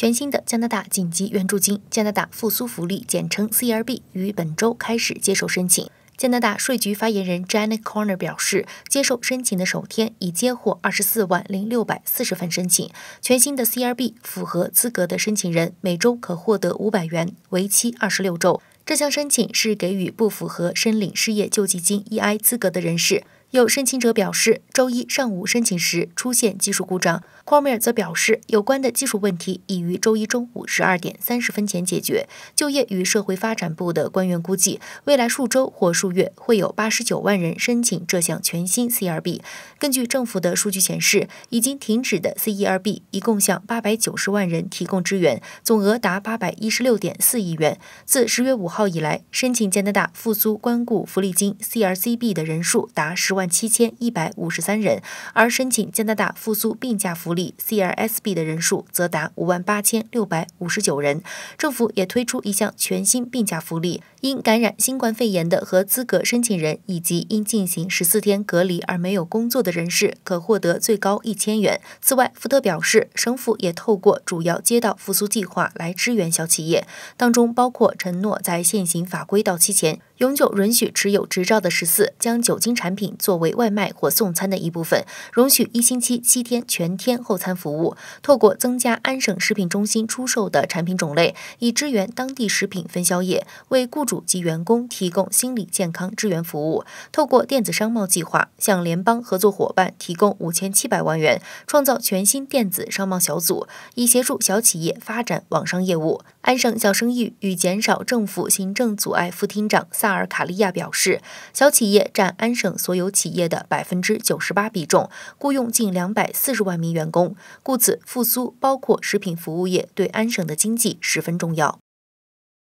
全新的加拿大紧急援助金，加拿大复苏福利，简称 CRB，于本周开始接受申请。加拿大税局发言人 Janet Corner 表示，接受申请的首天已接获二十四万零六百四十份申请。全新的 CRB 符合资格的申请人每周可获得五百元，为期二十六周。这项申请是给予不符合申领失业救济金 EI 资格的人士。有申请者表示，周一上午申请时出现技术故障。m 尔米尔则表示，有关的技术问题已于周一中午十二点三十分前解决。就业与社会发展部的官员估计，未来数周或数月会有八十九万人申请这项全新 CERB。根据政府的数据显示，已经停止的 CERB 一共向八百九十万人提供支援，总额达八百一十六点四亿元。自十月五号以来，申请加拿大复苏关顾福利金 （CRCB） 的人数达十万。万七千一百五十三人，而申请加拿大复苏病假福利 （CRSB） 的人数则达五万八千六百五十九人。政府也推出一项全新病假福利，因感染新冠肺炎的和资格申请人以及因进行十四天隔离而没有工作的人士，可获得最高一千元。此外，福特表示，省府也透过主要街道复苏计划来支援小企业，当中包括承诺在现行法规到期前，永久允许持有执照的十四将酒精产品做。作为外卖或送餐的一部分，容许一星期七天全天候餐服务。透过增加安省食品中心出售的产品种类，以支援当地食品分销业，为雇主及员工提供心理健康支援服务。透过电子商贸计划，向联邦合作伙伴提供五千七百万元，创造全新电子商贸小组，以协助小企业发展网商业务。安省小生意与减少政府行政阻碍副厅长萨尔卡利亚表示，小企业占安省所有企。企业的百分之九十八比重，雇佣近两百四十万名员工，故此复苏包括食品服务业对安省的经济十分重要。